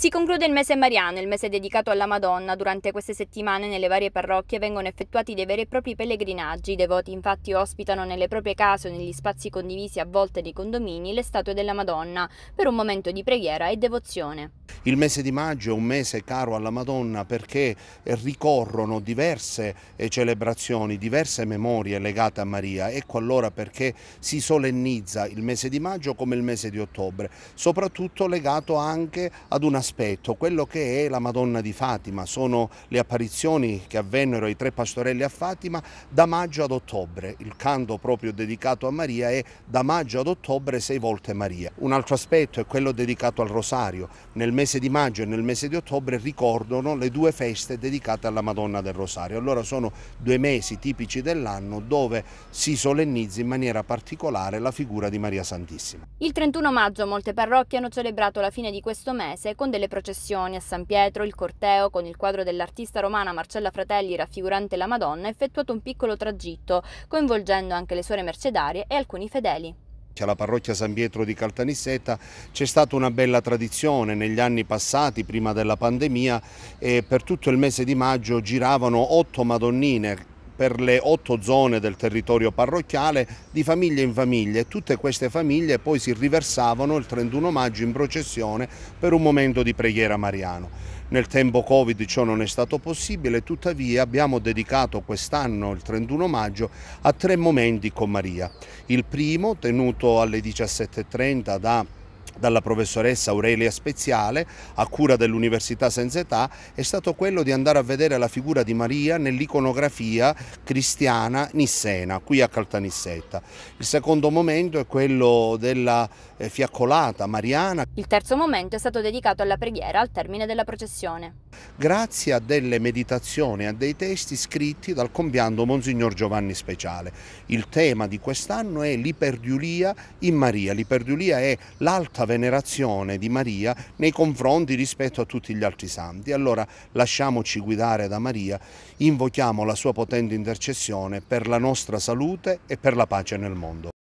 Si conclude il mese mariano, il mese dedicato alla Madonna. Durante queste settimane nelle varie parrocchie vengono effettuati dei veri e propri pellegrinaggi. I devoti infatti ospitano nelle proprie case o negli spazi condivisi a volte dei condomini le statue della Madonna per un momento di preghiera e devozione. Il mese di maggio è un mese caro alla Madonna perché ricorrono diverse eh, celebrazioni, diverse memorie legate a Maria. Ecco allora perché si solennizza il mese di maggio come il mese di ottobre, soprattutto legato anche ad una aspetto, quello che è la Madonna di Fatima, sono le apparizioni che avvennero ai tre pastorelli a Fatima da maggio ad ottobre, il canto proprio dedicato a Maria è da maggio ad ottobre sei volte Maria. Un altro aspetto è quello dedicato al rosario, nel mese di maggio e nel mese di ottobre ricordano le due feste dedicate alla Madonna del Rosario, allora sono due mesi tipici dell'anno dove si solennizza in maniera particolare la figura di Maria Santissima. Il 31 maggio molte parrocchie hanno celebrato la fine di questo mese con delle delle processioni a San Pietro, il corteo con il quadro dell'artista romana Marcella Fratelli raffigurante la Madonna ha effettuato un piccolo tragitto, coinvolgendo anche le suore mercedarie e alcuni fedeli alla parrocchia San Pietro di Caltanissetta c'è stata una bella tradizione negli anni passati prima della pandemia e per tutto il mese di maggio giravano otto madonnine per le otto zone del territorio parrocchiale di famiglia in famiglia e tutte queste famiglie poi si riversavano il 31 maggio in processione per un momento di preghiera mariano. Nel tempo Covid ciò non è stato possibile, tuttavia abbiamo dedicato quest'anno, il 31 maggio, a tre momenti con Maria. Il primo, tenuto alle 17.30 da dalla professoressa Aurelia Speziale a cura dell'Università Senza Età è stato quello di andare a vedere la figura di Maria nell'iconografia cristiana nissena qui a Caltanissetta. Il secondo momento è quello della eh, fiaccolata mariana. Il terzo momento è stato dedicato alla preghiera al termine della processione. Grazie a delle meditazioni, e a dei testi scritti dal compianto Monsignor Giovanni Speciale. Il tema di quest'anno è l'iperdiulia in Maria. L'iperdiulia è l'alta venerazione di Maria nei confronti rispetto a tutti gli altri santi. Allora lasciamoci guidare da Maria, invochiamo la sua potente intercessione per la nostra salute e per la pace nel mondo.